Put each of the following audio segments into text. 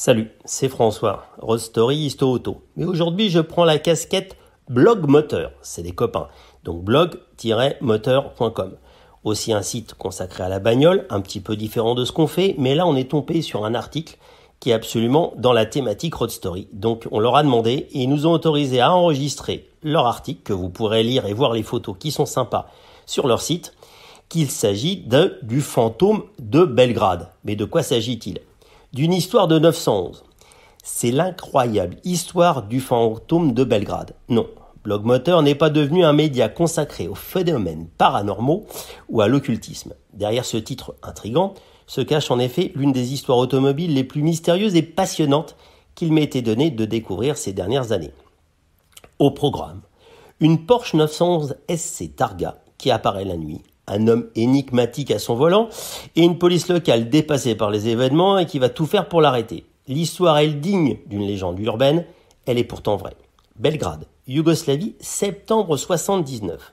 Salut, c'est François, Rostory Histo Auto. Mais aujourd'hui, je prends la casquette Blog Moteur. C'est des copains. Donc blog-moteur.com. Aussi un site consacré à la bagnole, un petit peu différent de ce qu'on fait, mais là on est tombé sur un article qui est absolument dans la thématique Road Story. Donc on leur a demandé et ils nous ont autorisé à enregistrer leur article que vous pourrez lire et voir les photos qui sont sympas sur leur site qu'il s'agit du fantôme de Belgrade. Mais de quoi s'agit-il d'une histoire de 911. C'est l'incroyable histoire du fantôme de Belgrade. Non, Blog n'est pas devenu un média consacré aux phénomènes paranormaux ou à l'occultisme. Derrière ce titre intrigant se cache en effet l'une des histoires automobiles les plus mystérieuses et passionnantes qu'il été donné de découvrir ces dernières années. Au programme, une Porsche 911 SC Targa qui apparaît la nuit un homme énigmatique à son volant, et une police locale dépassée par les événements et qui va tout faire pour l'arrêter. L'histoire est digne d'une légende urbaine, elle est pourtant vraie. Belgrade, Yougoslavie, septembre 79.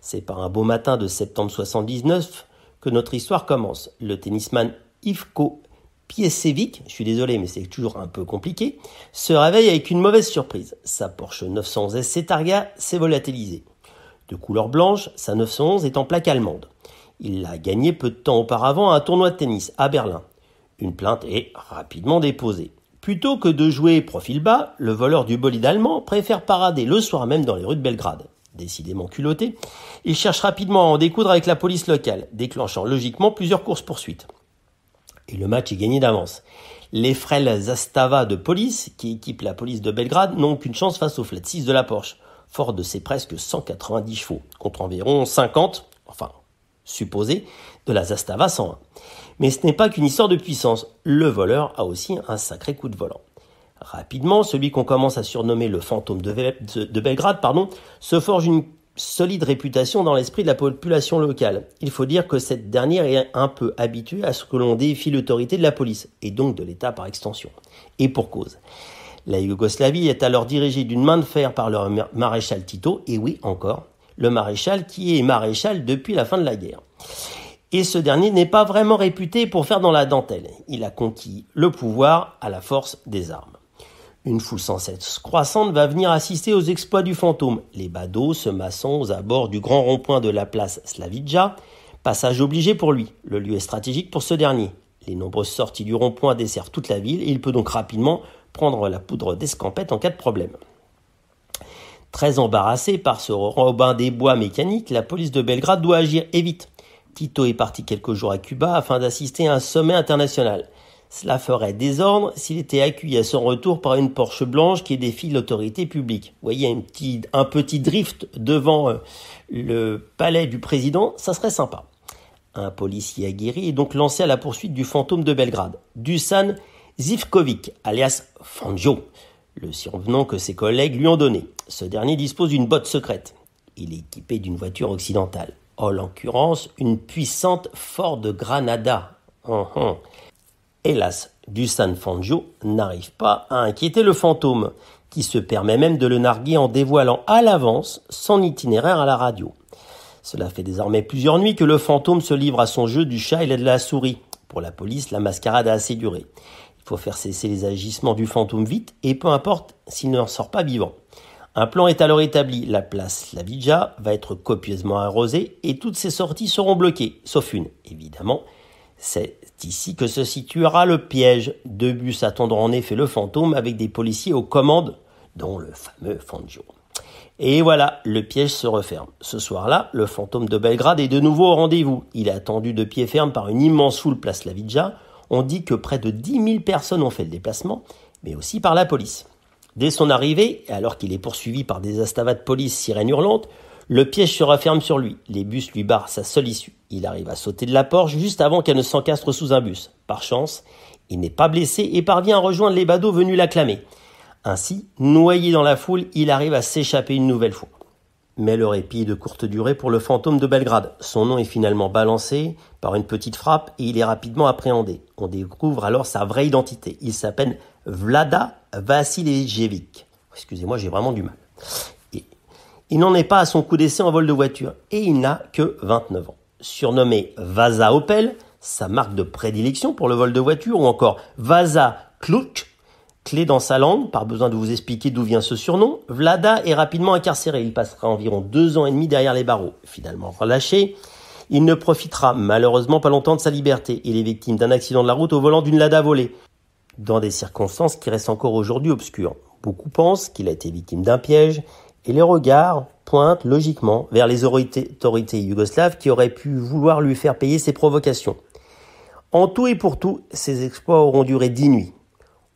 C'est par un beau matin de septembre 79 que notre histoire commence. Le tennisman Ivko Piesevic, je suis désolé mais c'est toujours un peu compliqué, se réveille avec une mauvaise surprise. Sa Porsche 911 S Targa s'est volatilisée. De couleur blanche, sa 911 est en plaque allemande. Il l'a gagné peu de temps auparavant à un tournoi de tennis à Berlin. Une plainte est rapidement déposée. Plutôt que de jouer profil bas, le voleur du bolide allemand préfère parader le soir même dans les rues de Belgrade. Décidément culotté, il cherche rapidement à en découdre avec la police locale, déclenchant logiquement plusieurs courses-poursuites. Et le match est gagné d'avance. Les frêles Zastava de police, qui équipent la police de Belgrade, n'ont qu'une chance face au flat 6 de la Porsche fort de ses presque 190 chevaux, contre environ 50, enfin supposé, de la Zastava 101. Mais ce n'est pas qu'une histoire de puissance, le voleur a aussi un sacré coup de volant. Rapidement, celui qu'on commence à surnommer le fantôme de, Belgrade pardon, se forge une solide réputation dans l'esprit de la population locale. Il faut dire que cette dernière est un peu habituée à ce que l'on défie l'autorité de la police, et donc de l'État par extension. Et pour cause. La Yougoslavie est alors dirigée d'une main de fer par le maréchal Tito, et oui encore, le maréchal qui est maréchal depuis la fin de la guerre. Et ce dernier n'est pas vraiment réputé pour faire dans la dentelle. Il a conquis le pouvoir à la force des armes. Une foule sans cesse croissante va venir assister aux exploits du fantôme. Les badauds se massent aux abords du grand rond-point de la place Slavija. Passage obligé pour lui. Le lieu est stratégique pour ce dernier. Les nombreuses sorties du rond-point desservent toute la ville et il peut donc rapidement prendre la poudre d'escampette en cas de problème. Très embarrassé par ce robin des bois mécaniques, la police de Belgrade doit agir et vite. Tito est parti quelques jours à Cuba afin d'assister à un sommet international. Cela ferait désordre s'il était accueilli à son retour par une Porsche blanche qui défie l'autorité publique. voyez, un petit, un petit drift devant euh, le palais du président, ça serait sympa. Un policier aguerri est donc lancé à la poursuite du fantôme de Belgrade. Dusan Zivkovic, alias Fangio, le surnom que ses collègues lui ont donné. Ce dernier dispose d'une botte secrète. Il est équipé d'une voiture occidentale, en oh, l'occurrence une puissante Ford Granada. Hein, hein. Hélas, Dusan Fangio n'arrive pas à inquiéter le fantôme, qui se permet même de le narguer en dévoilant à l'avance son itinéraire à la radio. Cela fait désormais plusieurs nuits que le fantôme se livre à son jeu du chat et de la souris. Pour la police, la mascarade a assez duré faut faire cesser les agissements du fantôme vite et peu importe s'il ne sort pas vivant. Un plan est alors établi, la place Lavija va être copieusement arrosée et toutes ses sorties seront bloquées, sauf une, évidemment. C'est ici que se situera le piège. Deux bus attendront en effet le fantôme avec des policiers aux commandes, dont le fameux Fangio. Et voilà, le piège se referme. Ce soir-là, le fantôme de Belgrade est de nouveau au rendez-vous. Il est attendu de pied ferme par une immense foule place Lavija, on dit que près de 10 000 personnes ont fait le déplacement, mais aussi par la police. Dès son arrivée, alors qu'il est poursuivi par des astavas de police sirènes hurlantes, le piège se referme sur lui. Les bus lui barrent sa seule issue. Il arrive à sauter de la Porsche juste avant qu'elle ne s'encastre sous un bus. Par chance, il n'est pas blessé et parvient à rejoindre les badauds venus l'acclamer. Ainsi, noyé dans la foule, il arrive à s'échapper une nouvelle fois. Mais le répit est de courte durée pour le fantôme de Belgrade. Son nom est finalement balancé par une petite frappe et il est rapidement appréhendé. On découvre alors sa vraie identité. Il s'appelle Vlada Vasiljevic. Excusez-moi, j'ai vraiment du mal. Et il n'en est pas à son coup d'essai en vol de voiture et il n'a que 29 ans. Surnommé Vasa Opel, sa marque de prédilection pour le vol de voiture, ou encore Vaza Kluk, Clé dans sa langue, par besoin de vous expliquer d'où vient ce surnom, Vlada est rapidement incarcéré. Il passera environ deux ans et demi derrière les barreaux. Finalement relâché, il ne profitera malheureusement pas longtemps de sa liberté. Il est victime d'un accident de la route au volant d'une Lada volée, dans des circonstances qui restent encore aujourd'hui obscures. Beaucoup pensent qu'il a été victime d'un piège et les regards pointent logiquement vers les autorités yougoslaves qui auraient pu vouloir lui faire payer ses provocations. En tout et pour tout, ses exploits auront duré dix nuits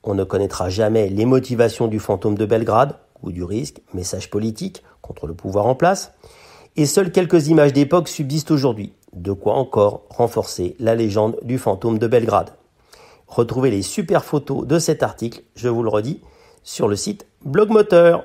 on ne connaîtra jamais les motivations du fantôme de Belgrade, ou du risque, message politique contre le pouvoir en place, et seules quelques images d'époque subsistent aujourd'hui, de quoi encore renforcer la légende du fantôme de Belgrade. Retrouvez les super photos de cet article, je vous le redis, sur le site Blog Moteur.